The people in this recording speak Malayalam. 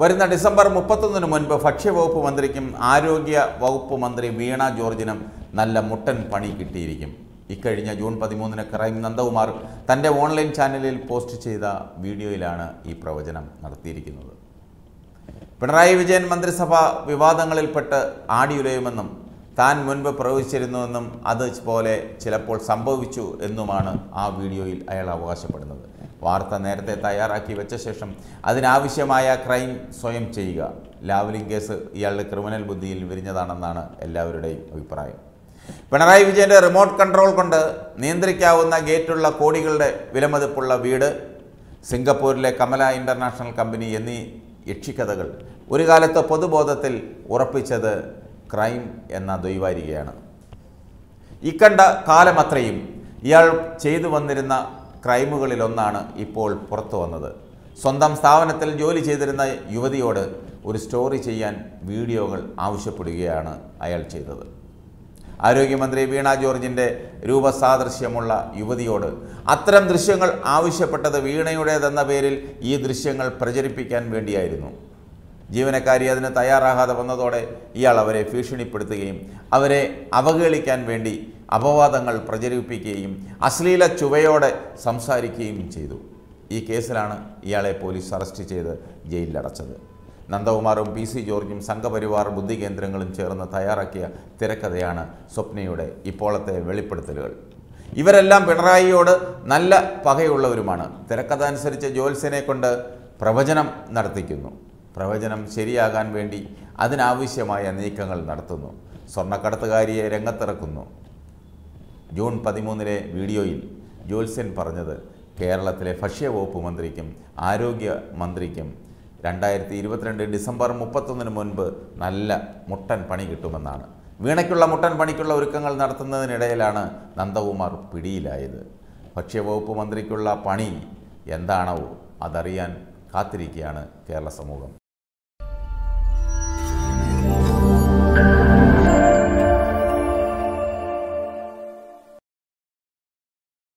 വരുന്ന ഡിസംബർ മുപ്പത്തൊന്നിന് മുൻപ് ഭക്ഷ്യവകുപ്പ് മന്ത്രിക്കും ആരോഗ്യ വകുപ്പ് മന്ത്രി വീണ ജോർജിനും നല്ല മുട്ടൻ പണി കിട്ടിയിരിക്കും ഇക്കഴിഞ്ഞ ജൂൺ പതിമൂന്നിന് ക്രൈം നന്ദകുമാർ തൻ്റെ ഓൺലൈൻ ചാനലിൽ പോസ്റ്റ് ചെയ്ത വീഡിയോയിലാണ് ഈ പ്രവചനം നടത്തിയിരിക്കുന്നത് പിണറായി വിജയൻ മന്ത്രിസഭ വിവാദങ്ങളിൽപ്പെട്ട് ആടിയുലയുമെന്നും താൻ മുൻപ് പ്രവചിച്ചിരുന്നുവെന്നും അത് പോലെ ചിലപ്പോൾ സംഭവിച്ചു എന്നുമാണ് ആ വീഡിയോയിൽ അയാൾ അവകാശപ്പെടുന്നത് വാർത്ത നേരത്തെ തയ്യാറാക്കി വെച്ച ശേഷം അതിനാവശ്യമായ ക്രൈം സ്വയം ചെയ്യുക ലാവ്ലിംഗ് കേസ് ഇയാളുടെ ക്രിമിനൽ ബുദ്ധിയിൽ വിരിഞ്ഞതാണെന്നാണ് എല്ലാവരുടെയും അഭിപ്രായം പിണറായി വിജയൻ്റെ റിമോട്ട് കൺട്രോൾ കൊണ്ട് നിയന്ത്രിക്കാവുന്ന ഗേറ്റുള്ള കോടികളുടെ വിലമതിപ്പുള്ള വീട് സിംഗപ്പൂരിലെ കമല ഇൻ്റർനാഷണൽ കമ്പനി എന്നീ യക്ഷിക്കഥകൾ ഒരു കാലത്ത് പൊതുബോധത്തിൽ ഉറപ്പിച്ചത് ക്രൈം എന്ന ദ്വൈവാരികയാണ് ഇക്കണ്ട കാലമത്രയും ഇയാൾ ചെയ്തു വന്നിരുന്ന ക്രൈമുകളിലൊന്നാണ് ഇപ്പോൾ പുറത്തു വന്നത് സ്വന്തം സ്ഥാപനത്തിൽ ജോലി ചെയ്തിരുന്ന യുവതിയോട് ഒരു സ്റ്റോറി ചെയ്യാൻ വീഡിയോകൾ ആവശ്യപ്പെടുകയാണ് അയാൾ ചെയ്തത് ആരോഗ്യമന്ത്രി വീണ ജോർജിൻ്റെ രൂപസാദൃശ്യമുള്ള യുവതിയോട് അത്തരം ദൃശ്യങ്ങൾ ആവശ്യപ്പെട്ടത് വീണയുടേതെന്ന പേരിൽ ഈ ദൃശ്യങ്ങൾ പ്രചരിപ്പിക്കാൻ വേണ്ടിയായിരുന്നു ജീവനക്കാരി അതിന് തയ്യാറാകാതെ വന്നതോടെ ഇയാൾ അവരെ ഭീഷണിപ്പെടുത്തുകയും അവരെ അവഹേളിക്കാൻ വേണ്ടി അപവാദങ്ങൾ പ്രചരിപ്പിക്കുകയും അശ്ലീല ചുവയോടെ സംസാരിക്കുകയും ചെയ്തു ഈ കേസിലാണ് ഇയാളെ പോലീസ് അറസ്റ്റ് ചെയ്ത് ജയിലിലടച്ചത് നന്ദകുമാറും പി സി ജോർജും സംഘപരിവാർ ബുദ്ധി കേന്ദ്രങ്ങളും ചേർന്ന് തയ്യാറാക്കിയ തിരക്കഥയാണ് സ്വപ്നയുടെ ഇപ്പോഴത്തെ വെളിപ്പെടുത്തലുകൾ ഇവരെല്ലാം പിണറായിയോട് നല്ല പകയുള്ളവരുമാണ് തിരക്കഥ അനുസരിച്ച് ജോത്സ്യനെ കൊണ്ട് പ്രവചനം നടത്തിക്കുന്നു പ്രവചനം ശരിയാകാൻ വേണ്ടി അതിനാവശ്യമായ നീക്കങ്ങൾ നടത്തുന്നു സ്വർണ്ണക്കടത്തുകാരിയെ രംഗത്തിറക്കുന്നു ജൂൺ പതിമൂന്നിലെ വീഡിയോയിൽ ജോത്സ്യൻ പറഞ്ഞത് കേരളത്തിലെ ഭക്ഷ്യവകുപ്പ് മന്ത്രിക്കും ആരോഗ്യ മന്ത്രിക്കും രണ്ടായിരത്തി ഇരുപത്തിരണ്ട് ഡിസംബർ മുപ്പത്തൊന്നിന് മുൻപ് നല്ല മുട്ടൻ പണി കിട്ടുമെന്നാണ് വീണയ്ക്കുള്ള മുട്ടൻ പണിക്കുള്ള ഒരുക്കങ്ങൾ നടത്തുന്നതിനിടയിലാണ് നന്ദകുമാർ പിടിയിലായത് ഭക്ഷ്യവകുപ്പ് മന്ത്രിക്കുള്ള പണി എന്താണോ അതറിയാൻ കാത്തിരിക്കുകയാണ് കേരള സമൂഹം